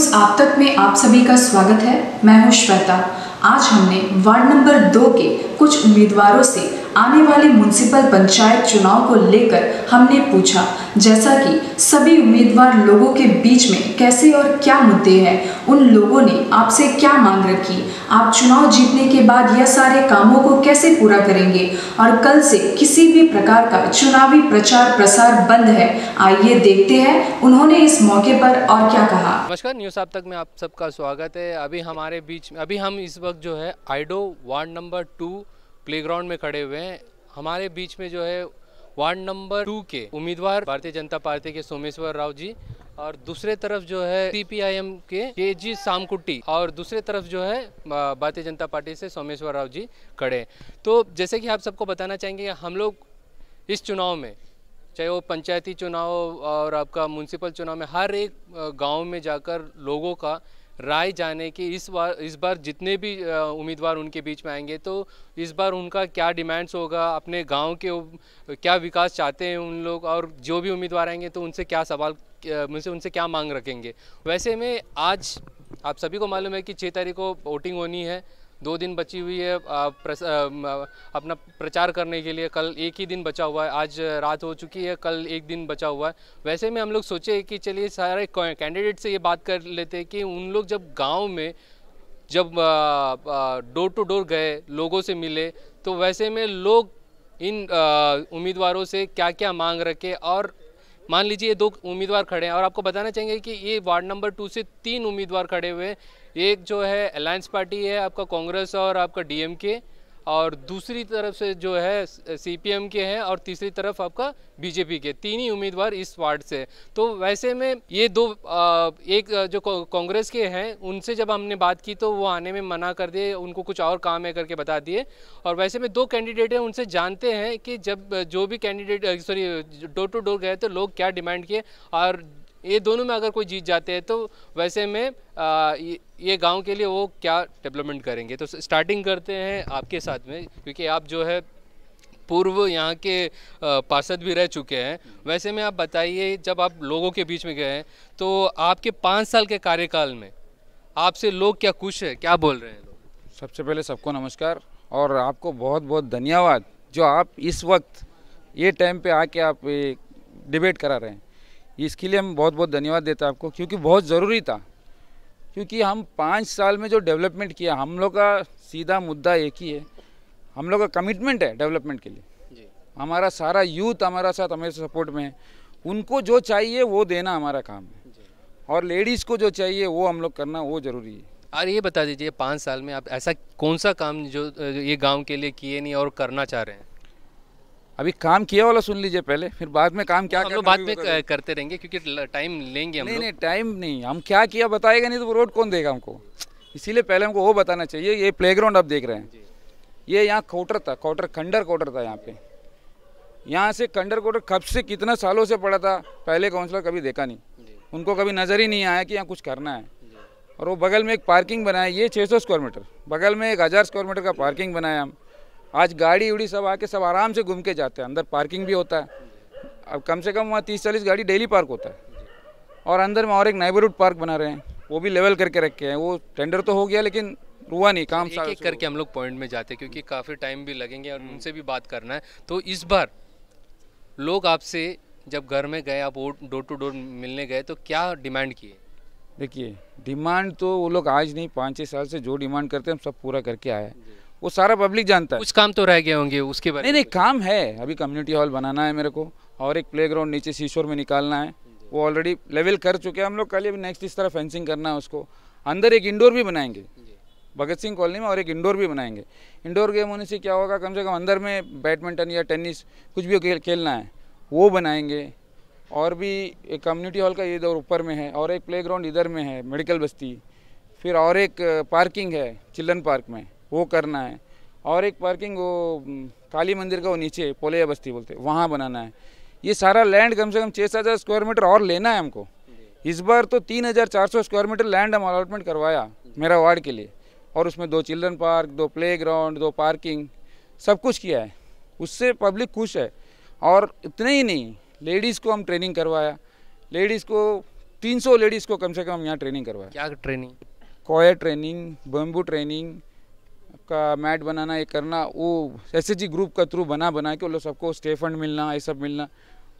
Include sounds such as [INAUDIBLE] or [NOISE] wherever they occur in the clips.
News आप तक में आप सभी का स्वागत है मैं हूं श्वेता आज हमने वार्ड नंबर दो के कुछ उम्मीदवारों से आने वाले म्यूनसिपल पंचायत चुनाव को लेकर हमने पूछा जैसा कि सभी उम्मीदवार लोगों के बीच में कैसे और क्या मुद्दे हैं उन लोगों ने आपसे क्या मांग रखी आप चुनाव जीतने के बाद यह सारे कामों को कैसे पूरा करेंगे और कल से किसी भी प्रकार का चुनावी प्रचार प्रसार बंद है आइए देखते हैं उन्होंने इस मौके पर और क्या कहा नमस्कार न्यूज आप तक में आप सबका स्वागत है अभी हमारे बीच अभी हम इस वक्त जो है आइडो वार्ड नंबर टू प्लेग्राउंड में खड़े हुए हैं हमारे बीच में जो है वार्ड नंबर टू के उम्मीदवार भारतीय जनता पार्टी के सोमेश्वर राव जी और दूसरे तरफ जो है सीपीआईएम के के जी सामकुट्टी और दूसरे तरफ जो है भारतीय जनता पार्टी से सोमेश्वर राव जी खड़े तो जैसे कि आप सबको बताना चाहेंगे हम लोग इस चुनाव में चाहे वो पंचायती चुनाव और आपका म्यूनसिपल चुनाव में हर एक गांव में जाकर लोगों का राय जाने कि इस बार इस बार जितने भी उम्मीदवार उनके बीच में आएंगे तो इस बार उनका क्या डिमांड्स होगा अपने गांव के क्या विकास चाहते हैं उन लोग और जो भी उम्मीदवार आएंगे तो उनसे क्या सवाल मुझसे उनसे क्या मांग रखेंगे वैसे में आज आप सभी को मालूम है कि छः तारीख को वोटिंग होनी है दो दिन बची हुई है अपना प्रचार करने के लिए कल एक ही दिन बचा हुआ है आज रात हो चुकी है कल एक दिन बचा हुआ है वैसे में हम लोग सोचे कि चलिए सारे कैंडिडेट से ये बात कर लेते हैं कि उन लोग जब गाँव में जब डोर टू डोर गए लोगों से मिले तो वैसे में लोग इन उम्मीदवारों से क्या क्या मांग रखे और मान लीजिए ये दो उम्मीदवार खड़े हैं और आपको बताना चाहेंगे कि ये वार्ड नंबर टू से तीन उम्मीदवार खड़े हुए हैं एक जो है अलायंस पार्टी है आपका कांग्रेस और आपका डीएमके और दूसरी तरफ से जो है सीपीएम के हैं और तीसरी तरफ आपका बीजेपी के तीन ही उम्मीदवार इस वार्ड से तो वैसे में ये दो आ, एक जो कांग्रेस के हैं उनसे जब हमने बात की तो वो आने में मना कर दिए उनको कुछ और काम है करके बता दिए और वैसे में दो कैंडिडेट हैं उनसे जानते हैं कि जब जो भी candidate sorry door to door गए तो लोग क्या डिमांड किए और ये दोनों में अगर कोई जीत जाते हैं तो वैसे में आ, ये, ये गांव के लिए वो क्या डेवलपमेंट करेंगे तो स्टार्टिंग करते हैं आपके साथ में क्योंकि आप जो है पूर्व यहाँ के पार्षद भी रह चुके हैं वैसे में आप बताइए जब आप लोगों के बीच में गए हैं तो आपके पाँच साल के कार्यकाल में आपसे लोग क्या खुश है क्या बोल रहे हैं लोग सबसे पहले सबको नमस्कार और आपको बहुत बहुत धन्यवाद जो आप इस वक्त ये टाइम पे आके आप डिबेट करा रहे हैं इसके लिए हम बहुत बहुत धन्यवाद देते हैं आपको क्योंकि बहुत ज़रूरी था क्योंकि हम पाँच साल में जो डेवलपमेंट किया हम लोग का सीधा मुद्दा एक ही है हम लोग का कमिटमेंट है डेवलपमेंट के लिए हमारा सारा यूथ हमारा साथ हमारे सपोर्ट में है उनको जो चाहिए वो देना हमारा काम है और लेडीज़ को जो चाहिए वो हम लोग करना वो ज़रूरी है और ये बता दीजिए पाँच साल में आप ऐसा कौन सा काम जो ये गांव के लिए किए नहीं और करना चाह रहे हैं अभी काम किया वाला सुन लीजिए पहले फिर बाद में काम क्या हम बाद में करते रहेंगे क्योंकि टाइम लेंगे हम नहीं नहीं टाइम नहीं हम क्या किया बताएगा नहीं तो वो रोड कौन देगा हमको इसीलिए पहले हमको वो बताना चाहिए ये प्लेग्राउंड आप देख रहे हैं ये यहाँ कोटर था कोटर खंडर कोटर था यहाँ पे यहाँ से खंडर कोटर कब से कितना सालों से पड़ा था पहले काउंसलर कभी देखा नहीं उनको कभी नज़र ही नहीं आया कि यहाँ कुछ करना है और वो बगल में एक पार्किंग बनाया ये 600 स्क्वायर मीटर बगल में एक हज़ार स्क्वायर मीटर का पार्किंग बनाया हम आज गाड़ी उड़ी सब आके सब आराम से घूम के जाते हैं अंदर पार्किंग भी होता है अब कम से कम वहाँ तीस चालीस गाड़ी डेली पार्क होता है और अंदर में और एक नाइबरहुड पार्क बना रहे हैं वो भी लेवल करके रखे हैं वो टेंडर तो हो गया लेकिन हुआ नहीं काम एक एक करके हम लोग पॉइंट में जाते हैं क्योंकि काफ़ी टाइम भी लगेंगे और उनसे भी बात करना है तो इस बार लोग आपसे जब घर में गए आप डोर टू डोर मिलने गए तो क्या डिमांड किए देखिए डिमांड तो वो लोग आज नहीं पाँच छः साल से जो डिमांड करते हैं हम सब पूरा करके आए हैं वो सारा पब्लिक जानता है कुछ काम तो रह गए होंगे उसके बारे नहीं नहीं काम है अभी कम्युनिटी हॉल बनाना है मेरे को और एक प्लेग्राउंड नीचे सीशोर में निकालना है वो ऑलरेडी लेवल कर चुके हैं हम लोग कल अभी नेक्स्ट इस तरह फेंसिंग करना है उसको अंदर एक इंडोर भी बनाएंगे भगत सिंह कॉलोनी में और एक इंडोर भी बनाएंगे इंडोर गेम होने से क्या होगा कम से कम अंदर में बैडमिंटन या टेनिस कुछ भी खेल खेलना है वो बनाएंगे और भी एक कम्युनिटी हॉल का इधर ऊपर में है और एक प्लेग्राउंड इधर में है मेडिकल बस्ती फिर और एक पार्किंग है चिल्ड्रन पार्क में वो करना है और एक पार्किंग वो काली मंदिर का वो नीचे पोलिया बस्ती बोलते हैं वहाँ बनाना है ये सारा लैंड कम से कम छः हज़ार स्क्वायर मीटर और लेना है हमको इस बार तो तीन हज़ार चार सौ स्क्वायर मीटर लैंड हम अलॉटमेंट करवाया मेरा वार्ड के लिए और उसमें दो चिल्ड्रन पार्क दो प्ले ग्राउंड दो पार्किंग सब कुछ किया है उससे पब्लिक खुश है और इतने ही नहीं लेडीज़ को हम ट्रेनिंग करवाया लेडीज़ को 300 लेडीज़ को कम से कम हम यहाँ ट्रेनिंग करवाया क्या training coir training bamboo training का मैट बनाना ये करना वो एस ग्रुप का थ्रू बना बना के वो लोग सबको स्टे फंड मिलना ये सब मिलना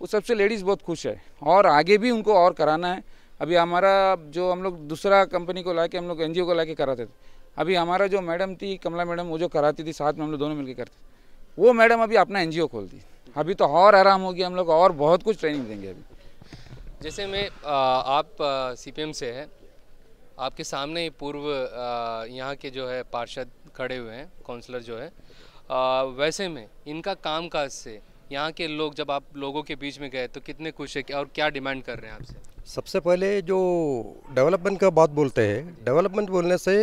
वो सबसे लेडीज़ बहुत खुश है और आगे भी उनको और कराना है अभी हमारा जो हम लोग दूसरा कंपनी को ला के हम लोग एन को ला के कराते थे अभी हमारा जो मैडम थी कमला मैडम वो जो कराती थी साथ में हम लोग दोनों मिलकर करते वो मैडम अभी अपना एन खोल दी अभी तो और आराम होगी हम लोग और बहुत कुछ ट्रेनिंग देंगे अभी जैसे मैं आप सी से है आपके सामने पूर्व यहाँ के जो है पार्षद खड़े हुए हैं काउंसलर जो है आ, वैसे में इनका काम काज से यहाँ के लोग जब आप लोगों के बीच में गए तो कितने खुश है और क्या डिमांड कर रहे हैं आपसे सबसे पहले जो डेवलपमेंट का बात बोलते हैं डेवलपमेंट बोलने से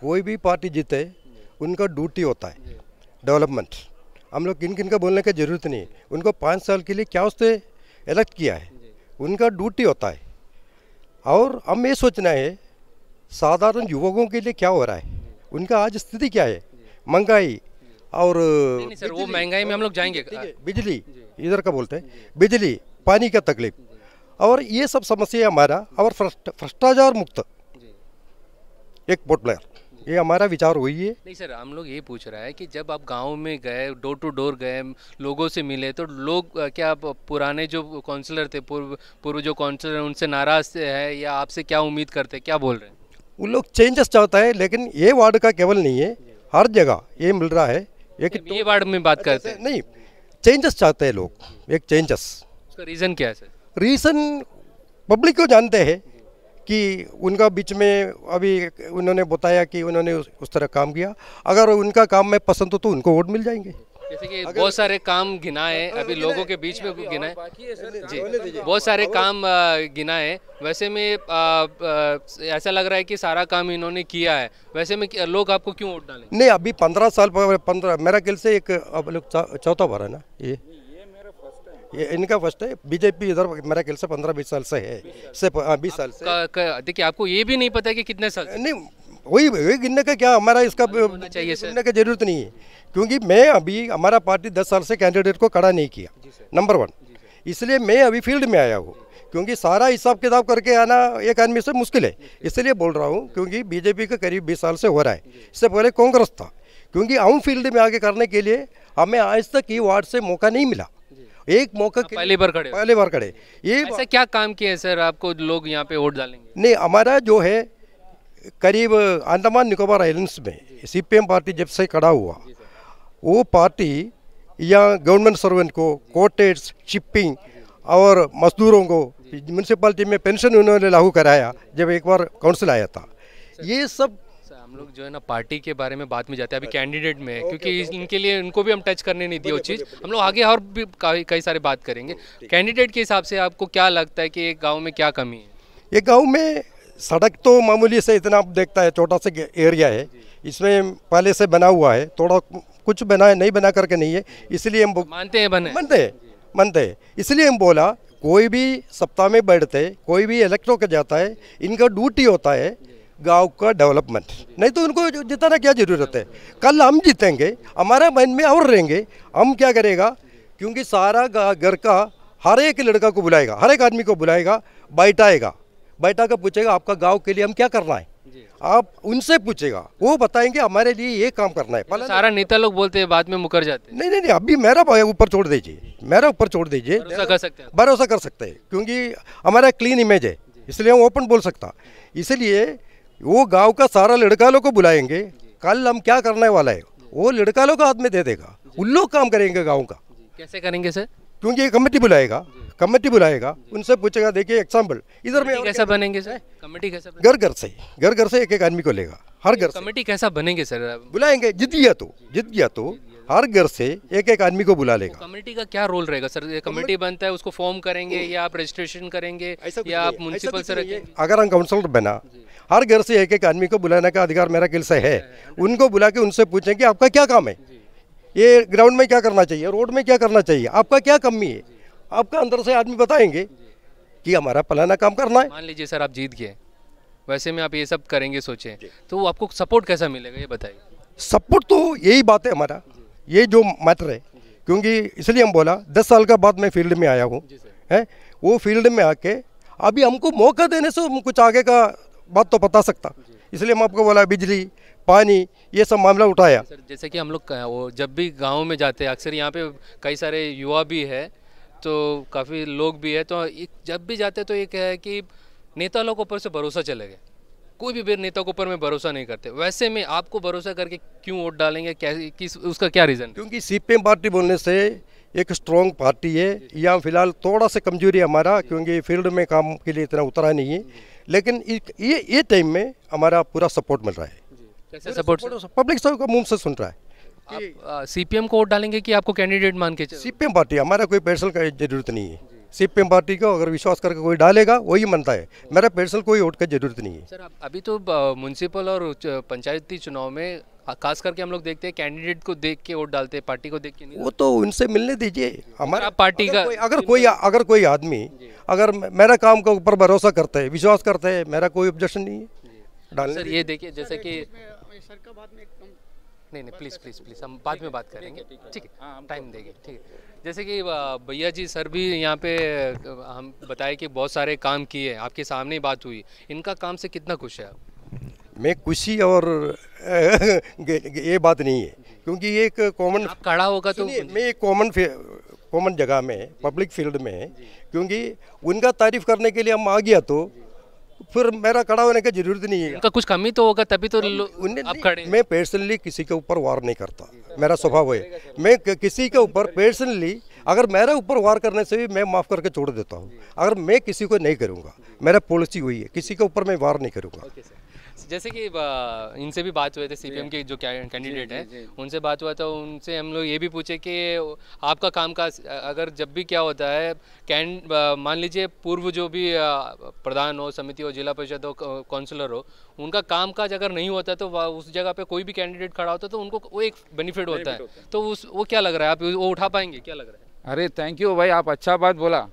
कोई भी पार्टी जीते उनका ड्यूटी होता है डेवलपमेंट हम लोग किन किन का बोलने की जरूरत नहीं है उनको पाँच साल के लिए क्या उससे इलेक्ट किया है उनका ड्यूटी होता है और हम ये सोचना है साधारण युवकों के लिए क्या हो रहा है उनका आज स्थिति क्या है महंगाई और सर वो महंगाई में हम लोग जाएंगे बिजली इधर का बोलते हैं बिजली पानी का तकलीफ और ये सब समस्या हमारा और भ्रष्टाचार मुक्त एक बोट प्लेयर ये हमारा विचार हुई है नहीं सर हम लोग ये पूछ रहा है कि जब आप गांव में गए डोर टू डोर गए लोगों से मिले तो लोग क्या आप पुराने जो काउंसलर थे पूर्व पूर्व जो काउंसलर उनसे नाराज है या आपसे क्या उम्मीद करते क्या बोल रहे हैं उन लोग चेंजेस चाहता है लेकिन ये वार्ड का केवल नहीं है हर जगह ये मिल रहा है एक तो, ये वार्ड में बात अच्छा, करते हैं नहीं चेंजेस चाहते हैं लोग एक चेंजेस उसका रीज़न क्या है सर रीज़न पब्लिक को जानते हैं कि उनका बीच में अभी उन्होंने बताया कि उन्होंने उस तरह काम किया अगर उनका काम में पसंद हो तो उनको वोट मिल जाएंगे जैसे कि बहुत सारे काम गिना है हाँ, हाँ, अभी हाँ, लोगों के बीच में गिना है जी बहुत सारे काम गिना है वैसे में ऐसा लग रहा है कि सारा काम इन्होंने किया है वैसे में लोग आपको क्यों वोट डाले नहीं अभी पंद्रह साल पंद्रह मेरा ख्याल से एक अब लोग चौथा बार है ना ये ये इनका फर्स्ट है बीजेपी इधर मेरा ख्याल से पंद्रह बीस साल से है से बीस साल से देखिए आपको ये भी नहीं पता कि कितने साल नहीं वही वही गिनने का क्या हमारा इसका गिनने का जरूरत नहीं है क्योंकि मैं अभी हमारा पार्टी दस साल से कैंडिडेट को खड़ा नहीं किया नंबर वन इसलिए मैं अभी फील्ड में आया हूँ क्योंकि सारा हिसाब किताब करके आना एक आदमी से मुश्किल है इसलिए बोल रहा हूँ क्योंकि बीजेपी का करीब बीस साल से हो रहा है इससे पहले कांग्रेस था क्योंकि हम फील्ड में आगे करने के लिए हमें आज तक ये वार्ड से मौका नहीं मिला एक मौका पहले बार खड़े पहले बार खड़े ये ऐसे क्या काम किए हैं सर आपको लोग यहाँ पे वोट डालेंगे नहीं हमारा जो है करीब अंडमान निकोबार आइलैंड्स में सी पार्टी जब से खड़ा हुआ वो पार्टी या गवर्नमेंट सर्वेंट को कोटेज शिपिंग और मजदूरों को म्यूनसिपालिटी में पेंशन उन्होंने लागू कराया जब एक बार काउंसिल आया था ये सब हम लोग जो है ना पार्टी के बारे में बात में जाते हैं अभी कैंडिडेट हाँ। में है क्योंकि इनके लिए इनको भी हम टच करने नहीं दिए वो चीज़ हम लोग आगे और भी कई सारे बात करेंगे कैंडिडेट के हिसाब से आपको क्या लगता है कि एक गाँव में क्या कमी है एक गाँव में सड़क तो मामूली से इतना आप देखता है छोटा सा एरिया है इसमें पहले से बना हुआ है थोड़ा कुछ बना नहीं बना करके नहीं है इसलिए हम मानते हैं बने मानते हैं मानते हैं इसलिए हम बोला कोई भी सप्ताह में बैठते कोई भी इलेक्ट्रो के जाता है इनका ड्यूटी होता है गांव का डेवलपमेंट नहीं तो उनको जिताना क्या जरूरत है कल हम जीतेंगे हमारा मन में और रहेंगे हम क्या करेगा क्योंकि सारा घर का हर एक लड़का को बुलाएगा हर एक आदमी को बुलाएगा बैठाएगा बैठा कर पूछेगा आपका गांव के लिए हम क्या करना है आप उनसे पूछेगा वो बताएंगे हमारे लिए ये काम करना है सारा नेता लोग बोलते हैं बाद में मुकर जाते हैं नहीं नहीं नहीं अभी मेरा ऊपर छोड़ दीजिए मेरा ऊपर छोड़ दीजिए भरोसा कर सकते हैं भरोसा कर सकते हैं क्योंकि हमारा क्लीन इमेज है इसलिए हम ओपन बोल सकता इसलिए वो गांव का सारा लड़का लोग को बुलाएंगे कल हम क्या करने वाला है वो लड़का लोग हाथ में दे देगा उन लोग काम करेंगे गाँव का कैसे करेंगे सर क्योंकि ये कमेटी बुलाएगा कमेटी बुलाएगा उनसे पूछेगा देखिए एग्जाम्पल इधर में कैसा बनेंगे सर कमेटी कैसा घर घर से घर घर से एक एक आदमी को लेगा हर घर कमेटी कैसा बनेंगे सर बुलाएंगे जीत गया तो जीत गया तो हर घर से एक एक आदमी को बुला लेगा तो कमेटी का क्या रोल रहेगा सर कमेटी बनता है उसको फॉर्म करेंगे या आप रजिस्ट्रेशन करेंगे या आप म्यूनसिपल से अगर हम काउंसलर बना हर घर से एक एक आदमी को बुलाने का अधिकार मेरा किल से है उनको बुला के उनसे कि आपका क्या काम है ये ग्राउंड में क्या करना चाहिए रोड में क्या करना चाहिए आपका क्या कमी है आपका अंदर से आदमी बताएंगे कि हमारा फलाना काम करना है मान लीजिए सर आप जीत गए वैसे में आप ये सब करेंगे सोचें तो आपको सपोर्ट कैसा मिलेगा ये बताइए सपोर्ट तो यही बात है हमारा ये जो मैटर है क्योंकि इसलिए हम बोला दस साल का बाद मैं फील्ड में आया हूँ है वो फील्ड में आके अभी हमको मौका देने से हम कुछ आगे का बात तो बता सकता इसलिए हम आपको बोला बिजली पानी ये सब मामला उठाया सर जैसे कि हम लोग वो जब भी गाँव में जाते हैं अक्सर यहाँ पे कई सारे युवा भी है तो काफ़ी लोग भी है तो जब भी जाते तो ये है कि नेता लोग ऊपर से भरोसा चले गए कोई भी नेता के ऊपर में भरोसा नहीं करते वैसे में आपको भरोसा करके क्यों वोट डालेंगे कैसे किस उसका क्या रीज़न क्योंकि सीपीएम पार्टी बोलने से एक स्ट्रॉन्ग पार्टी है या फिलहाल थोड़ा सा कमजोरी हमारा क्योंकि फील्ड में काम के लिए इतना उतरा नहीं है लेकिन ये ये टाइम में हमारा पूरा सपोर्ट मिल रहा है कैसे सपोर्ट पब्लिक सबको मुंह से सुन रहा है आप सीपीएम को वोट डालेंगे कि आपको कैंडिडेट मान के सीपीएम पार्टी हमारा कोई पर्सनल का जरूरत नहीं है सीपीएम पार्टी को अगर विश्वास करके कोई डालेगा वही मानता है मेरा पर्सनल कोई वोट का जरूरत नहीं है सर अभी तो म्यूनसिपल और पंचायती चुनाव में खास करके हम लोग देखते हैं कैंडिडेट को देख के वोट डालते हैं पार्टी को देख के नहीं वो तो उनसे मिलने दीजिए हमारा पार्टी का अगर कोई अगर कोई आदमी अगर मेरा काम के ऊपर भरोसा करता है विश्वास करता है मेरा कोई ऑब्जेक्शन नहीं है सर ये देखिए जैसे कि सर का बाद में एकदम नहीं नहीं प्लीज़ प्लीज़ प्लीज़ हम बाद में बात करेंगे ठीक है टाइम हाँ, देंगे ठीक है जैसे कि भैया जी सर भी यहाँ पे हम बताए कि बहुत सारे काम किए आपके सामने ही बात हुई इनका काम से कितना खुश है आप मैं खुशी और [LAUGHS] ये बात नहीं है क्योंकि ये एक कॉमन खड़ा होगा तो मैं एक कॉमन कॉमन जगह में पब्लिक फील्ड में क्योंकि उनका तारीफ करने के लिए हम आ गया तो फिर मेरा खड़ा होने की जरूरत नहीं है उनका कुछ कमी तो होगा तभी तो आप खड़े मैं पर्सनली किसी के ऊपर वार नहीं करता मेरा स्वभाव है मैं किसी के ऊपर पर्सनली अगर मेरे ऊपर वार करने से भी मैं माफ़ करके छोड़ देता हूँ अगर मैं किसी को नहीं करूँगा मेरा पॉलिसी वही है किसी के ऊपर मैं वार नहीं करूँगा जैसे कि इनसे भी बात हुए थे सी के जो कैंडिडेट हैं उनसे बात हुआ था उनसे हम लोग ये भी पूछे कि आपका काम का अगर जब भी क्या होता है कैंड मान लीजिए पूर्व जो भी प्रधान हो समिति हो जिला परिषद हो काउंसिलर हो उनका काम काज अगर नहीं होता तो उस जगह पे कोई भी कैंडिडेट खड़ा होता तो उनको वो एक बेनिफिट होता है तो उस वो क्या लग रहा है आप वो उठा पाएंगे क्या लग रहा है अरे थैंक यू भाई आप अच्छा बात बोला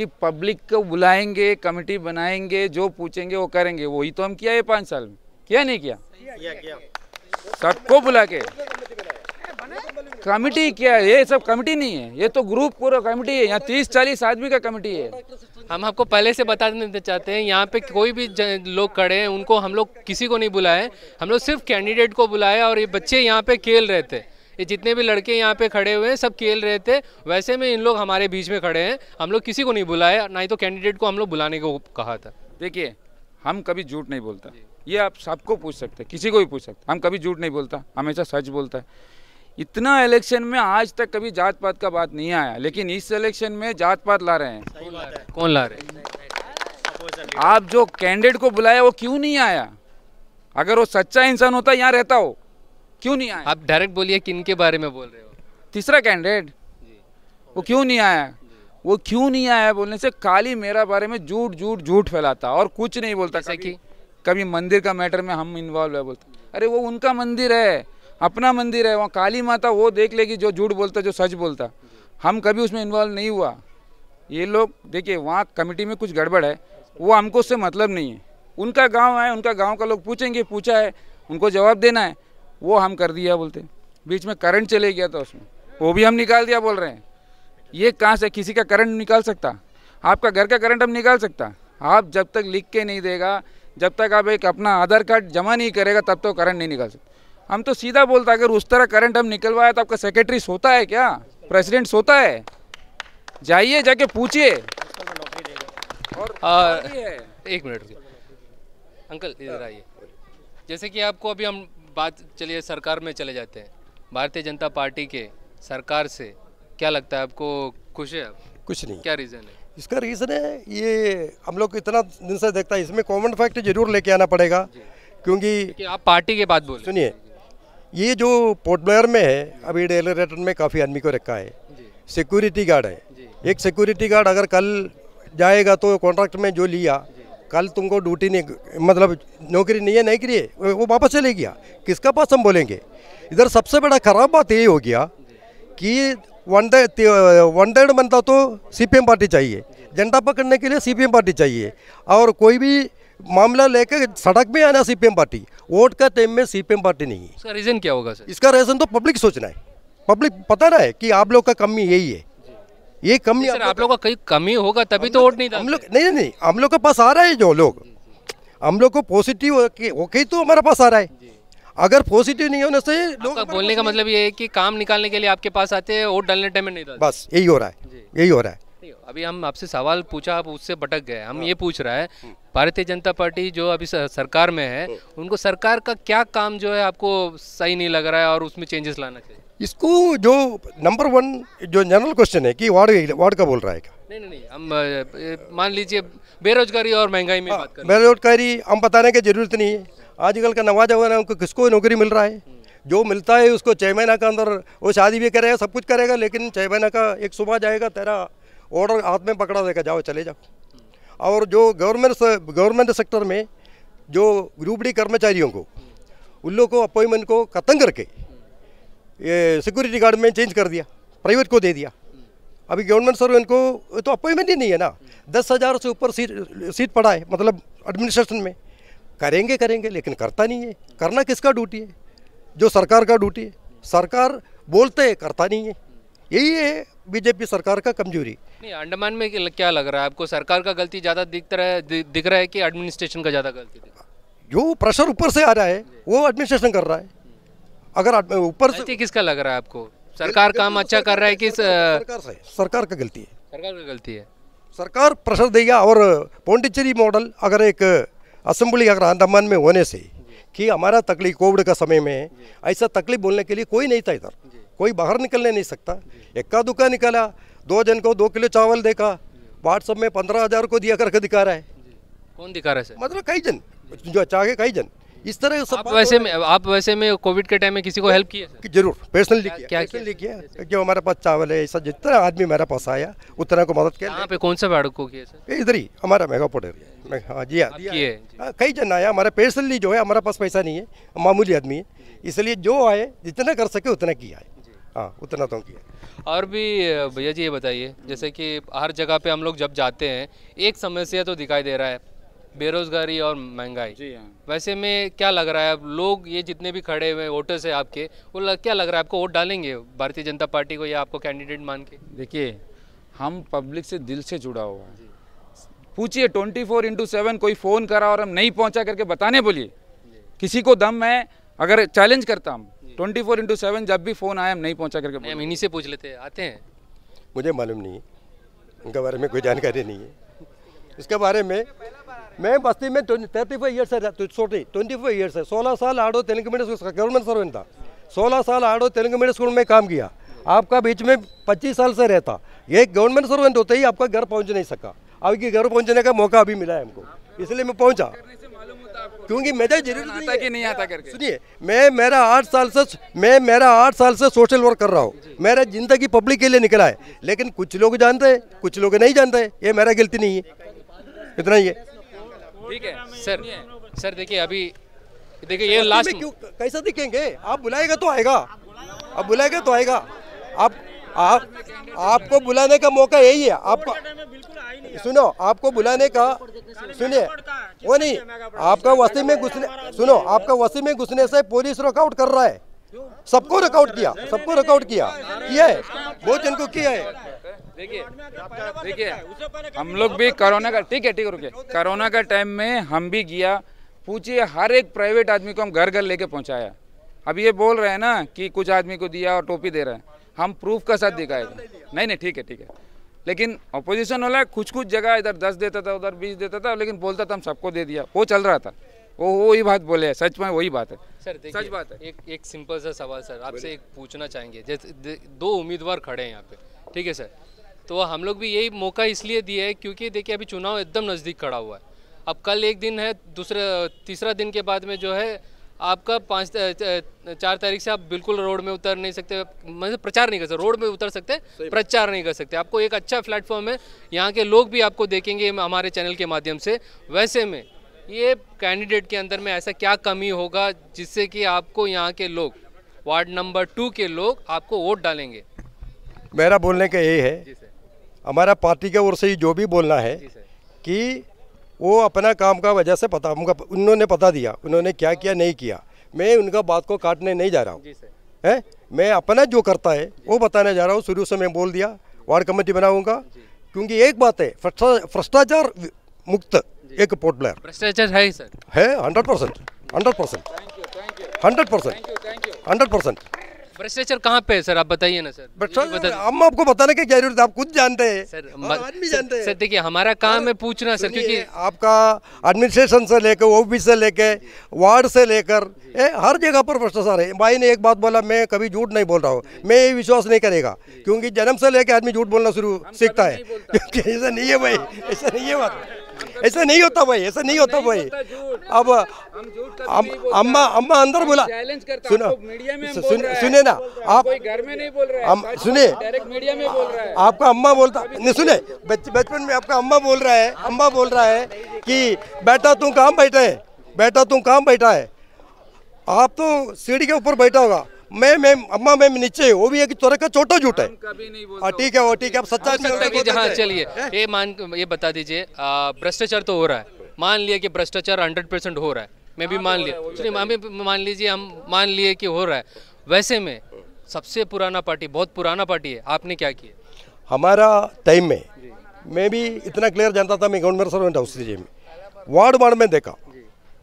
कि पब्लिक को बुलाएंगे कमेटी बनाएंगे जो पूछेंगे वो करेंगे वही तो हम किया है पाँच साल में किया नहीं किया, सबको बुला के कमेटी क्या है ये सब कमेटी नहीं है ये तो ग्रुप पूरा कमेटी है यहाँ तीस चालीस आदमी का कमेटी है हम आपको पहले से बता देना चाहते हैं यहाँ पे कोई भी लोग खड़े हैं उनको हम लोग किसी को नहीं बुलाए हम लोग सिर्फ कैंडिडेट को बुलाए और ये बच्चे यहाँ पे खेल रहे थे ये जितने भी लड़के यहाँ पे खड़े हुए हैं सब खेल रहे थे वैसे में इन लोग हमारे बीच में खड़े हैं हम लोग किसी को नहीं बुलाया ना ही तो कैंडिडेट को हम लोग बुलाने को कहा था देखिए हम कभी झूठ नहीं बोलता ये आप सबको पूछ सकते हैं किसी को भी पूछ सकते हम कभी झूठ नहीं बोलता हमेशा सच बोलता है इतना इलेक्शन में आज तक कभी जात पात का बात नहीं आया लेकिन इस इलेक्शन में जात पात ला रहे हैं कौन ला रहे हैं आप जो कैंडिडेट को बुलाया वो क्यों नहीं आया अगर वो सच्चा इंसान होता यहाँ रहता हो क्यों नहीं आया आप डायरेक्ट बोलिए किन के बारे में बोल रहे हो तीसरा कैंडिडेट वो क्यों नहीं आया वो क्यों नहीं आया बोलने से काली मेरा बारे में झूठ झूठ झूठ फैलाता और कुछ नहीं बोलता कि कभी मंदिर का मैटर में हम इन्वॉल्व है बोलते अरे वो उनका मंदिर है अपना मंदिर है वहाँ काली माता वो देख लेगी जो झूठ बोलता जो सच बोलता हम कभी उसमें इन्वॉल्व नहीं हुआ ये लोग देखिए वहाँ कमेटी में कुछ गड़बड़ है वो हमको उससे मतलब नहीं है उनका गाँव है उनका गाँव का लोग पूछेंगे पूछा है उनको जवाब देना है वो हम कर दिया बोलते बीच में करंट चले गया था उसमें वो भी हम निकाल दिया बोल रहे हैं ये कहाँ से किसी का करंट निकाल सकता आपका घर का करंट हम निकाल सकता आप जब तक लिख के नहीं देगा जब तक आप एक अपना आधार कार्ड जमा नहीं करेगा तब तो करंट नहीं निकाल सकते हम तो सीधा बोलता अगर उस तरह करंट हम निकलवाया तो आपका सेक्रेटरी सोता है क्या प्रेसिडेंट सोता है जाइए जाके पूछिए और आ, एक मिनट अंकल इधर आइए जैसे कि आपको अभी हम बात चलिए सरकार में चले जाते हैं भारतीय जनता पार्टी के सरकार से क्या लगता है आपको खुश है कुछ नहीं क्या रीज़न है इसका रीज़न है ये हम लोग इतना दिन से देखता है इसमें कॉमन फैक्ट जरूर लेके आना पड़ेगा क्योंकि आप पार्टी के बात बोल सुनिए ये जो पोर्ट ब्लेयर में है अभी डेली रेटन में काफ़ी आदमी को रखा है सिक्योरिटी गार्ड है एक सिक्योरिटी गार्ड अगर कल जाएगा तो कॉन्ट्रैक्ट में जो लिया कल तुमको ड्यूटी नहीं मतलब नौकरी नहीं है नहीं करिए वो वापस चले गया किसका पास हम बोलेंगे इधर सबसे बड़ा खराब बात यही हो गया कि वन वन डेढ़ बनता तो सीपीएम पार्टी चाहिए जनता पकड़ने के लिए सीपीएम पार्टी चाहिए और कोई भी मामला लेकर सड़क में आना सीपीएम पार्टी वोट का टाइम में सीपीएम पार्टी नहीं है इसका रीज़न क्या होगा सर इसका रीज़न तो पब्लिक सोचना है पब्लिक पता ना है कि आप लोग का कमी यही है ये कमी आप लोग का कहीं कमी होगा तभी तो वोट नहीं हम लोग नहीं नहीं हम लोग के पास आ रहा है जो लोग हम लोग को पॉजिटिव ओके तो हमारे पास आ रहा है अगर पॉजिटिव नहीं होने से लोग बोलने का मतलब ये है कि काम निकालने के लिए आपके पास आते हैं वोट डालने टाइम में नहीं बस यही हो रहा है यही हो रहा है अभी हम आपसे सवाल पूछा आप उससे भटक गए हम हाँ। ये पूछ रहा है हम्म। भारतीय जनता पार्टी जो अभी सरकार में है हम्म। उनको सरकार का क्या काम जो है आपको सही नहीं लग रहा है और उसमें चेंजेस लाना चाहिए इसको जो नंबर वन जो जनरल क्वेश्चन है कि वार्ड वार्ड का बोल रहा है क्या नहीं नहीं हम मान लीजिए बेरोजगारी और महंगाई में आ, हाँ, बात बेरोजगारी हम बताने की जरूरत नहीं है आजकल का नवाज हुआ उनको किसको नौकरी मिल रहा है जो मिलता है उसको छः महीना का अंदर वो शादी भी करेगा सब कुछ करेगा लेकिन छः महीना का एक सुबह जाएगा तेरा ऑर्डर हाथ में पकड़ा देगा जाओ चले जाओ और जो गवर्नमेंट गवर्नमेंट सेक्टर में जो ग्रुप डी कर्मचारियों को उन लोग को अपॉइंटमेंट को खत्म करके ये सिक्योरिटी गार्ड में चेंज कर दिया प्राइवेट को दे दिया अभी गवर्नमेंट सर्वेंट को तो अपॉइंटमेंट ही नहीं है ना दस हज़ार से ऊपर सीट सीट पड़ा है मतलब एडमिनिस्ट्रेशन में करेंगे करेंगे लेकिन करता नहीं है करना किसका ड्यूटी है जो सरकार का ड्यूटी है सरकार बोलते है करता नहीं है यही है बीजेपी सरकार का कमजोरी नहीं अंडमान में क्या लग रहा है आपको सरकार का गलती ज़्यादा दिख रहा है दिख रहा है कि एडमिनिस्ट्रेशन का ज़्यादा गलती जो प्रेशर ऊपर से आ रहा है वो एडमिनिस्ट्रेशन कर रहा है अगर ऊपर से किसका लग रहा है आपको सरकार काम तो अच्छा कर रहा है किस सरकार सरकार का गलती है सरकार का गलती है सरकार प्रेशर देगा और पौंडिचेरी मॉडल अगर एक असम्बली अगर अंडमान में होने से कि हमारा तकलीफ कोविड का समय में ऐसा तकलीफ बोलने के लिए कोई नहीं था इधर कोई बाहर निकलने नहीं सकता इक्का दुक्का निकाला दो जन को दो किलो चावल देखा व्हाट्सअप में पंद्रह हज़ार को दिया करके दिखा रहा है कौन दिखा रहा है मतलब कई जन जो चाहे कई जन इस तरह सब आप वैसे में आप वैसे में कोविड के टाइम में किसी को हेल्प तो कि जरूर पर्सनली किया क्या पर्सनली किया हमारे पास चावल है ऐसा जितना आदमी मेरा पास आया उतना को मदद किया पे कौन सा भाड़ को किया इधर ही हमारा मेगा एरिया हाँ, हाँ, हाँ। जी हाँ कई जन आया हमारा पर्सनली जो है हमारे पास पैसा नहीं है मामूली आदमी है इसलिए जो आए जितना कर सके उतना किया है हाँ उतना तो किया और भी भैया जी ये बताइए जैसे कि हर जगह पे हम लोग जब जाते हैं एक समस्या तो दिखाई दे रहा है बेरोजगारी और महंगाई जी हाँ वैसे में क्या लग रहा है अब लोग ये जितने भी खड़े हुए वोटर्स हैं आपके वो लग, क्या लग रहा है आपको वोट डालेंगे भारतीय जनता पार्टी को या आपको कैंडिडेट मान के देखिए हम पब्लिक से दिल से जुड़ा हुआ है पूछिए ट्वेंटी फोर इंटू सेवन कोई फ़ोन करा और हम नहीं पहुँचा करके बताने बोलिए किसी को दम है अगर चैलेंज करता हम ट्वेंटी फोर इंटू सेवन जब भी फ़ोन आया हम नहीं पहुँचा करके हम इन्हीं से पूछ लेते हैं आते हैं मुझे मालूम नहीं है उनके बारे में कोई जानकारी नहीं है इसके बारे में मैं बस्ती में थर्टी फाइव इयर्स है छोटी ट्वेंटी फाइव ईयर्स है सोलह साल आडो Telugu medium school government servant था सोलह साल आडो तेलुगु मीडियम स्कूल में काम किया आपका बीच में पच्चीस साल से रहता एक गवर्नमेंट सर्वेंट होते ही आपका घर पहुँच नहीं सका आपके घर पहुँचने का मौका अभी मिला है हमको इसलिए मैं पहुँचा क्योंकि मैं जरूरी नहीं आता करके सुनिए मैं मेरा आठ साल से मैं मेरा आठ साल से सोशल वर्क कर रहा हूँ मेरा जिंदगी पब्लिक के लिए निकला है लेकिन कुछ लोग जानते हैं कुछ लोग नहीं जानते ये मेरा गलती नहीं है इतना ही है ठीक है सर सर देखिए अभी देखिए ये लास्ट क्यों कैसा दिखेंगे आप बुलाएगा तो आएगा आप बुलाएगा तो आएगा आप आप आपको बुलाने का मौका यही है आपका सुनो आपको बुलाने का सुनिए वो नहीं आपका वसी में घुसने सुनो आपका वसी में घुसने से पुलिस रुकआउट कर रहा है सबको रुकआउट किया सबको रुकआउट किया किया है बहुत जन को किया है देखिए देखिए हम लोग भी कोरोना का ठीक है ठीक है रुके कोरोना का टाइम में हम भी गया पूछिए हर एक प्राइवेट आदमी को हम घर घर लेके पहुंचाया अब ये बोल रहे हैं ना कि कुछ आदमी को दिया और टोपी दे रहे हैं हम प्रूफ का साथ दिखाएगा नहीं नहीं ठीक है ठीक है लेकिन अपोजिशन वाला कुछ कुछ जगह इधर दस देता था उधर बीस देता था लेकिन बोलता था हम सबको दे दिया वो चल रहा था वो वही बात बोले सच में वही बात है सर सच बात है एक एक सिंपल सा सवाल सर आपसे एक पूछना चाहेंगे जैसे दो उम्मीदवार खड़े हैं यहाँ पे ठीक है सर तो हम लोग भी यही मौका इसलिए दिए है क्योंकि देखिए अभी चुनाव एकदम नज़दीक खड़ा हुआ है अब कल एक दिन है दूसरे तीसरा दिन के बाद में जो है आपका पाँच चार तारीख से आप बिल्कुल रोड में उतर नहीं सकते मतलब प्रचार नहीं कर सकते रोड में उतर सकते प्रचार नहीं कर सकते आपको एक अच्छा प्लेटफॉर्म है यहाँ के लोग भी आपको देखेंगे हमारे चैनल के माध्यम से वैसे में ये कैंडिडेट के अंदर में ऐसा क्या कमी होगा जिससे कि आपको यहाँ के लोग वार्ड नंबर टू के लोग आपको वोट डालेंगे मेरा बोलने का यही है हमारा पार्टी की ओर से जो भी बोलना है कि वो अपना काम का वजह से पता उनका उन्होंने पता दिया उन्होंने क्या किया नहीं किया मैं उनका बात को काटने नहीं जा रहा हूँ है मैं अपना जो करता है वो बताने जा रहा हूँ शुरू से मैं बोल दिया वार्ड कमेटी बनाऊंगा क्योंकि एक बात है भ्रष्टाचार मुक्त एक पोर्ट प्लेयर भ्रष्टाचार है hundred percent hundred percent hundred percent hundred percent भ्रष्टाचार कहाँ पे है सर आप बताइए ना सर भ्रष्टाचार हम आपको बताने की जरूरत है आप खुद जानते हैं सर आदमी जानते हैं सर देखिए हमारा काम हाँ, है पूछना सर क्योंकि आपका एडमिनिस्ट्रेशन से लेकर ऑफिस से लेकर वार्ड से लेकर हर जगह पर भ्रष्टाचार है भाई ने एक बात बोला मैं कभी झूठ नहीं बोल रहा हूँ मैं ये विश्वास नहीं करेगा क्योंकि जन्म से लेकर आदमी झूठ बोलना शुरू सीखता है [LAUGHS] क्योंकि ऐसा नहीं है भाई ऐसा नहीं है बात ऐसा नहीं होता भाई ऐसा नहीं होता भाई अब अम्मा अम्मा अंदर बोला सुनो सुने ना आप घर में नहीं बोल रहे सुने आपका अम्मा बोलता नहीं सुने बचपन में आपका अम्मा बोल रहा है अम्मा बोल रहा है कि बेटा तू कहाँ बैठा है बेटा तू कहाँ बैठा है आप तो सीढ़ी के ऊपर बैठा होगा मैं मैं अम्मा मैं नीचे वो भी एक तरह का छोटा झूठ है हाँ, ठीक है वो ठीक है अब सच्चा हाँ चलिए ये मान ये बता दीजिए भ्रष्टाचार तो हो रहा है मान लिया कि भ्रष्टाचार हंड्रेड परसेंट हो रहा है मैं भी हाँ, मान लिया मान लीजिए हम मान लिए कि हो रहा है वैसे में सबसे पुराना पार्टी बहुत पुराना पार्टी है आपने क्या किया हमारा टाइम में मैं भी इतना क्लियर जानता था मैं गवर्नमेंट सर्वेंट हाउस में वार्ड वार्ड में देखा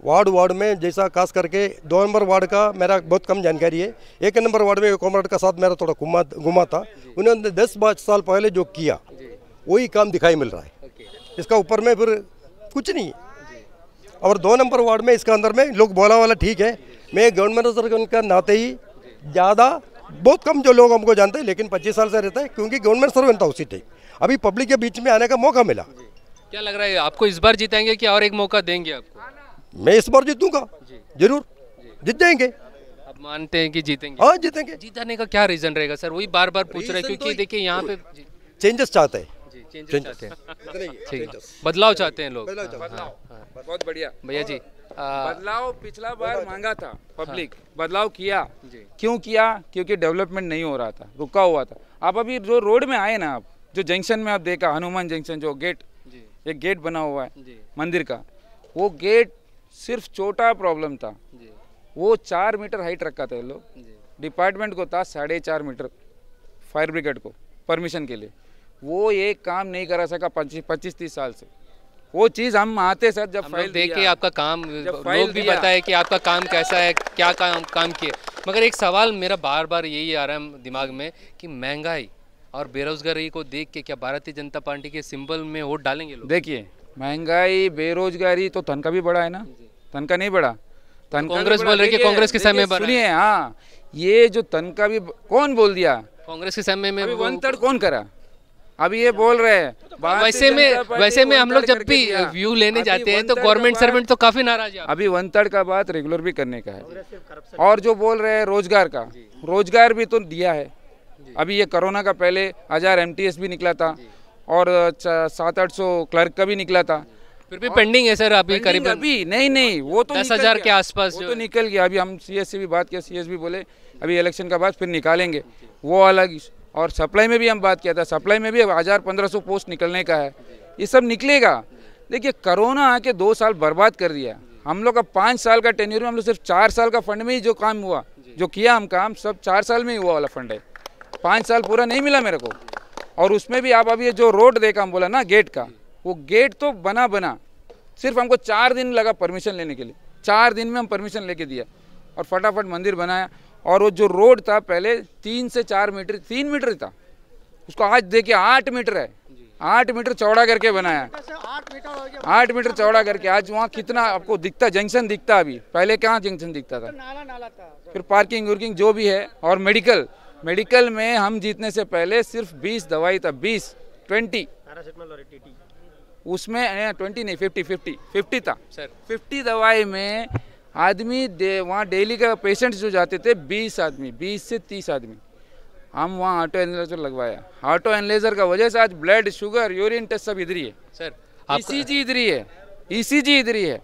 वार्ड वार्ड में जैसा खास करके दो नंबर वार्ड का मेरा बहुत कम जानकारी है एक नंबर वार्ड में कॉमरेड का साथ मेरा थोड़ा घुमा घुमा था उन्होंने दस पाँच साल पहले जो किया वही काम दिखाई मिल रहा है इसका ऊपर में फिर कुछ नहीं और दो नंबर वार्ड में इसके अंदर में लोग बोला वाला ठीक है मैं गवर्नमेंट सर का नाते ही ज़्यादा बहुत कम जो लोग हमको जानते हैं लेकिन 25 साल से रहता है क्योंकि गवर्नमेंट सर्वेंट था उसी टाइम अभी पब्लिक के बीच में आने का मौका मिला क्या लग रहा है आपको इस बार जिताएंगे कि और एक मौका देंगे आपको मैं इस बार जीतूंगा जरूर जीतेंगे मानते हैं कि जीतेंगे हाँ जीतेंगे जीताने का क्या रीजन रहेगा सर वही बार बार पूछ रहे हैं तो क्योंकि देखिए यहाँ पे चेंजेस चाहते हैं चेंजेस चाहते हैं [LAUGHS] ठीक है बदलाव चाहते हैं लोग हाँ, हाँ। बहुत बढ़िया भैया जी बदलाव पिछला बार मांगा था पब्लिक हाँ। बदलाव किया क्यों किया क्योंकि डेवलपमेंट नहीं हो रहा था रुका हुआ था आप अभी जो रोड में आए ना आप जो जंक्शन में आप देखा हनुमान जंक्शन जो गेट एक गेट बना हुआ है मंदिर का वो गेट सिर्फ छोटा प्रॉब्लम था वो चार मीटर हाइट रखा था लोग डिपार्टमेंट को था साढ़े चार मीटर फायर ब्रिगेड को परमिशन के लिए वो ये काम नहीं करा सका पच्चीस पच्चीस तीस साल से वो चीज़ हम आते सर जब फाइल देख के आपका काम लोग भी बताए कि आपका काम कैसा है क्या काम काम किए मगर एक सवाल मेरा बार बार यही आ रहा है दिमाग में कि महंगाई और बेरोजगारी को देख के क्या भारतीय जनता पार्टी के सिंबल में वोट डालेंगे लोग देखिए महंगाई बेरोजगारी तो तनखा भी बढ़ा है ना तनका नहीं बढ़ा तनका कांग्रेस बोल रही है कांग्रेस के समय सुनिए हाँ ये जो तनका भी कौन बोल दिया कांग्रेस के समय में वन थर्ड कौन करा अभी ये बोल रहे हैं तो वैसे में वैसे में हम लोग जब भी व्यू लेने जाते हैं तो गवर्नमेंट सर्वेंट तो काफी नाराज है अभी वन थर्ड का बात रेगुलर भी करने का है और जो बोल रहे हैं रोजगार का रोजगार भी तो दिया है अभी ये कोरोना का पहले हजार एम भी निकला था और सात आठ सौ क्लर्क का भी निकला था फिर भी पेंडिंग है सर अभी करीब अभी नहीं नहीं वो तो दस हजार के आसपास वो तो निकल गया अभी हम सी से भी बात किया सी भी बोले अभी इलेक्शन का बाद फिर निकालेंगे वो अलग और सप्लाई में भी हम बात किया था सप्लाई में भी अब हज़ार पंद्रह सौ पोस्ट निकलने का है ये सब निकलेगा देखिए कोरोना आके दो साल बर्बाद कर दिया हम लोग का पाँच साल का टेन्यूर में हम लोग सिर्फ चार साल का फंड में ही जो काम हुआ जो किया हम काम सब चार साल में ही हुआ वाला फंड है पाँच साल पूरा नहीं मिला मेरे को और उसमें भी आप अभी जो रोड देखा हम बोला ना गेट का वो गेट तो बना बना सिर्फ हमको चार दिन लगा परमिशन लेने के लिए चार दिन में हम परमिशन लेके दिया और फटाफट मंदिर बनाया और वो जो रोड था पहले तीन से चार मीटर तीन मीटर था उसको आज देखिए आठ मीटर है आठ मीटर चौड़ा करके बनाया आठ मीटर चौड़ा करके आज वहाँ कितना आपको दिखता जंक्शन दिखता अभी पहले कहाँ जंक्शन दिखता था नाला नाला था फिर पार्किंग वर्किंग जो भी है और मेडिकल मेडिकल में हम जीतने से पहले सिर्फ बीस दवाई था बीस ट्वेंटी उसमें ट्वेंटी नहीं फिफ्टी फिफ्टी फिफ्टी था सर फिफ्टी दवाई में आदमी दे वहाँ डेली का पेशेंट्स जो जाते थे बीस आदमी बीस से तीस आदमी हम वहाँ ऑटो एनलाइजर लगवाया ऑटो एनलाइजर का वजह से आज ब्लड शुगर यूरिन टेस्ट सब इधर ही है सर ईसीजी इधर ही है ईसीजी इधर ही है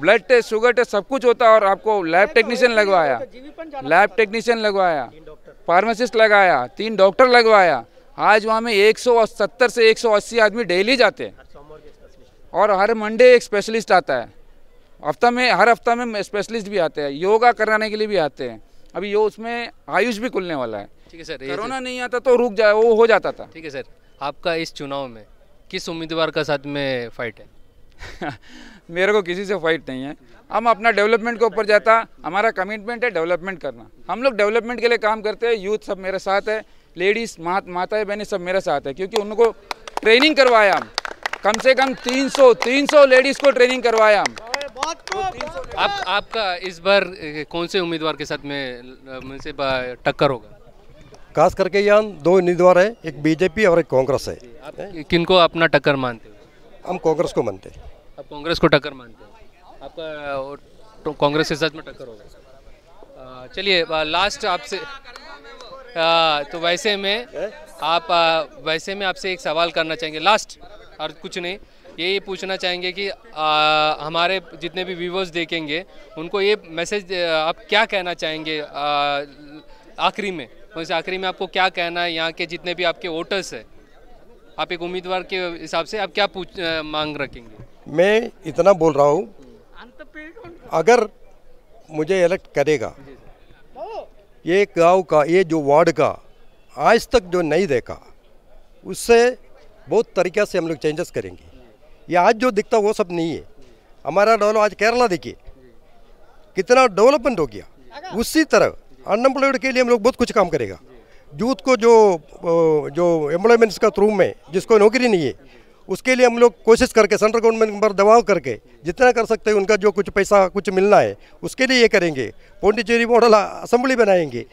ब्लड टेस्ट शुगर टेस्ट सब कुछ होता है और आपको लैब टेक्नीशियन तो लगवाया लैब टेक्नीशियन लगवाया फार्मासिस्ट लगाया तीन डॉक्टर लगवाया आज वहाँ में 170 से 180 आदमी डेली जाते हैं और हर मंडे एक स्पेशलिस्ट आता है हफ्ता में हर हफ्ता में स्पेशलिस्ट भी आते हैं योगा कराने के लिए भी आते हैं अभी यो उसमें आयुष भी खुलने वाला है ठीक है सर कोरोना नहीं आता तो रुक जाए वो हो जाता था ठीक है सर आपका इस चुनाव में किस उम्मीदवार का साथ में फाइट है [LAUGHS] मेरे को किसी से फाइट नहीं है हम अपना डेवलपमेंट के ऊपर जाता हमारा कमिटमेंट है डेवलपमेंट करना हम लोग डेवलपमेंट के लिए काम करते हैं यूथ सब मेरे साथ है लेडीज़ मात माताएं बहनें सब मेरे साथ है क्योंकि उनको ट्रेनिंग करवाया हम कम से कम 300 300 लेडीज को ट्रेनिंग करवाया हम आप आपका इस बार कौन से उम्मीदवार के साथ में मुझसे टक्कर होगा खास करके यहाँ दो उम्मीदवार है एक बीजेपी और एक कांग्रेस है किनको अपना टक्कर मानते हम कांग्रेस को मानते आप कांग्रेस को टक्कर मानते हो आपका तो कांग्रेस के साथ में टक्कर होगा चलिए लास्ट आपसे तो वैसे में आप वैसे में आपसे एक सवाल करना चाहेंगे लास्ट और कुछ नहीं यही पूछना चाहेंगे कि आ, हमारे जितने भी व्यूवर्स देखेंगे उनको ये मैसेज आप क्या कहना चाहेंगे आखिरी में वैसे आखिरी में आपको क्या कहना है यहाँ के जितने भी आपके वोटर्स है आप एक उम्मीदवार के हिसाब से आप क्या पूछ आ, मांग रखेंगे मैं इतना बोल रहा हूँ अगर मुझे इलेक्ट करेगा ये गांव का ये जो वार्ड का आज तक जो नहीं देखा उससे बहुत तरीक़ा से हम लोग चेंजेस करेंगे ये आज जो दिखता वो सब नहीं है हमारा डेवलप आज केरला देखिए कितना डेवलपमेंट हो गया उसी तरह अनएम्प्लॉयड के लिए हम लोग बहुत कुछ काम करेगा यूथ को जो जो एम्प्लॉयमेंट्स का थ्रू में जिसको नौकरी नहीं है उसके लिए हम लोग कोशिश करके सेंट्रल गवर्नमेंट पर दबाव करके जितना कर सकते हैं उनका जो कुछ पैसा कुछ मिलना है उसके लिए ये करेंगे पौंडीचेरी मॉडल असम्बली बनाएंगे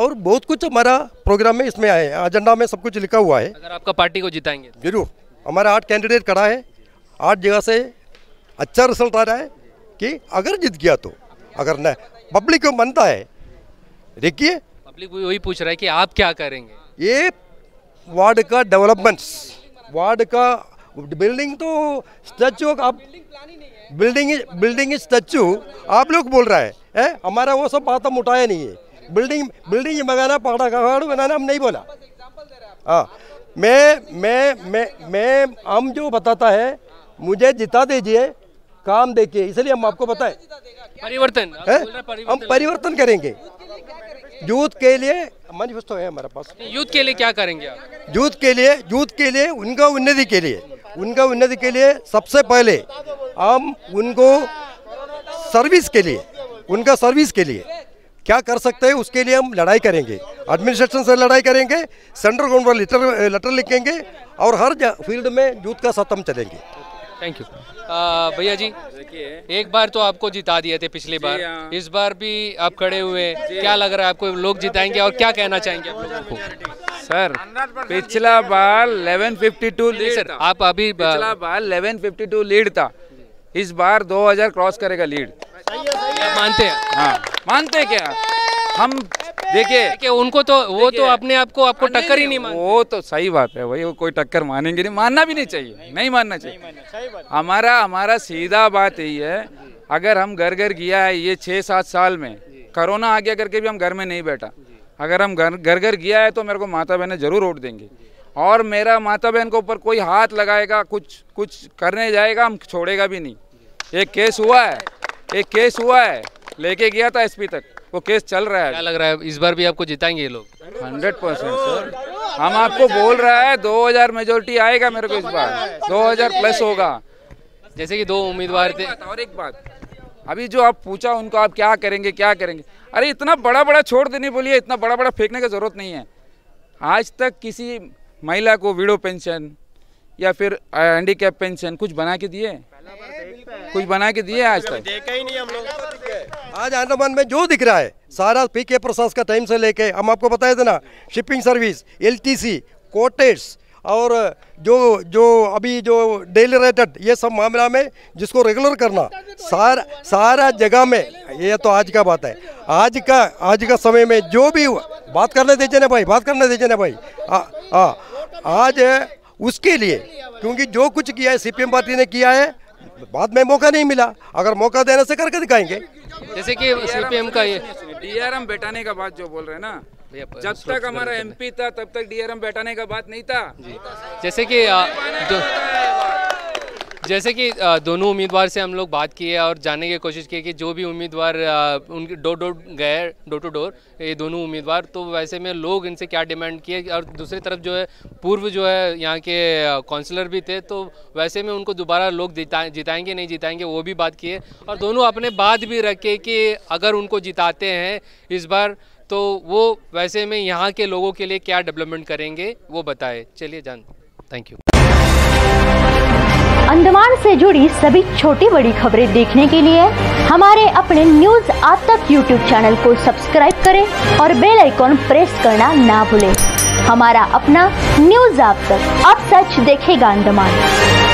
और बहुत कुछ हमारा प्रोग्राम में इसमें आए एजेंडा में सब कुछ लिखा हुआ है अगर आपका पार्टी को जिताएंगे तो? जरूर हमारा आठ कैंडिडेट खड़ा है आठ जगह से अच्छा रिजल्ट आ रहा है कि अगर जीत गया तो अगर न पब्लिक को मानता है देखिए पब्लिक वही पूछ रहा है कि आप क्या करेंगे ये वार्ड का डेवलपमेंट्स वार्ड का बिल्डिंग तो स्टैचू आप बिल्डिंग बिल्डिंग स्टैचू आप लोग बोल रहा है, है? हमारा वो सब बात हम उठाया नहीं है बिल्डिंग बिल्डिंग बनाना पहाड़ा पहाड़ बनाना हम नहीं बोला हाँ मैं मैं मैं मैं हम जो बताता है मुझे जिता दीजिए काम देखिए इसलिए हम आपको बताएं परिवर्तन है हम परिवर्तन करेंगे यूथ के लिए मैनिफेस्टो तो है हमारे पास यूथ के लिए क्या करेंगे यूथ के लिए यूथ के लिए उनका उन्नति के लिए उनका उन्नति के लिए सबसे पहले हम उनको सर्विस के लिए उनका सर्विस के लिए क्या कर सकते हैं उसके लिए हम लड़ाई करेंगे एडमिनिस्ट्रेशन से लड़ाई करेंगे सेंट्रल गवर्नमेंट पर लेटर लेटर eh, लिखेंगे और हर फील्ड में यूथ का सतम चलेंगे थैंक यू भैया जी एक बार तो आपको जिता दिए थे पिछली बार हाँ। इस बार भी आप खड़े हुए क्या लग रहा है आपको लोग जिताएंगे और क्या कहना चाहेंगे आप सर पिछला बार 1152 फिफ्टी टू सर आप अभी पिछला बार 1152 लीड था इस बार 2000 क्रॉस करेगा लीड मानते हाँ मानते हैं क्या हम देखिए कि उनको तो वो तो अपने आप को आपको टक्कर ही नहीं मान वो तो सही बात है वही कोई टक्कर मानेंगे नहीं मानना भी नहीं चाहिए नहीं मानना चाहिए हमारा हमारा सीधा बात यही है अगर हम घर घर गया है ये छः सात साल में कोरोना आ गया करके भी हम घर में नहीं बैठा अगर हम घर घर घर गया है तो मेरे को माता बहने जरूर वोट देंगे और मेरा माता बहन के ऊपर कोई हाथ लगाएगा कुछ कुछ करने जाएगा हम छोड़ेगा भी नहीं एक केस हुआ है एक केस हुआ है लेके गया था एसपी तक वो केस चल रहा है क्या लग रहा है इस बार भी आपको जिताएंगे ये लोग हंड्रेड परसेंट सर हम आपको बोल रहा है 2000 मेजोरिटी आएगा मेरे को इस बार 2000 प्लस होगा जैसे कि दो उम्मीदवार थे और एक बात अभी जो आप पूछा उनको आप क्या करेंगे क्या करेंगे अरे इतना बड़ा बड़ा छोड़ देने बोलिए इतना बड़ा बड़ा फेंकने की जरूरत नहीं है आज तक किसी महिला को विडो पेंशन या फिर हैंडी कैप पेंशन कुछ बना के दिए कुछ बना के दिए आज तक देखा ही नहीं हम लोग आज आंदोलन में जो दिख रहा है सारा पी के प्रोसेस का टाइम से लेके हम आपको बताए थे ना शिपिंग सर्विस एलटीसी कोटेस और जो जो अभी जो डेली रेटेड ये सब मामला में जिसको रेगुलर करना सारा सारा जगह में ये तो आज का बात है आज का आज का समय में जो भी बात करने दीजिए ना भाई बात करने दीजिए ना भाई आ, आज उसके लिए क्योंकि जो कुछ किया है सीपीएम पार्टी ने किया है बाद में मौका नहीं मिला अगर मौका देने से करके दिखाएंगे जैसे कि सीपीएम का ये डीआरएम बैठाने का बात जो बोल रहे हैं ना जब तक हमारा एमपी था तब तक डीआरएम बैठाने का बात नहीं था जैसे कि जैसे कि दोनों उम्मीदवार से हम लोग बात किए और जानने की कोशिश की कि जो भी उम्मीदवार उनके डोर डोर गए डोर टू डोर ये दोनों उम्मीदवार तो वैसे में लोग इनसे क्या डिमांड किए और दूसरी तरफ जो है पूर्व जो है यहाँ के काउंसलर भी थे तो वैसे में उनको दोबारा लोग जिता जिताएंगे नहीं जिताएंगे वो भी बात किए और दोनों अपने बात भी रखे कि अगर उनको जिताते हैं इस बार तो वो वैसे में यहाँ के लोगों के लिए क्या डेवलपमेंट करेंगे वो बताए चलिए जान थैंक यू अंडमान से जुड़ी सभी छोटी बड़ी खबरें देखने के लिए हमारे अपने न्यूज आज तक यूट्यूब चैनल को सब्सक्राइब करें और बेल आइकॉन प्रेस करना ना भूलें। हमारा अपना न्यूज आप तक अब सच देखेगा अंडमान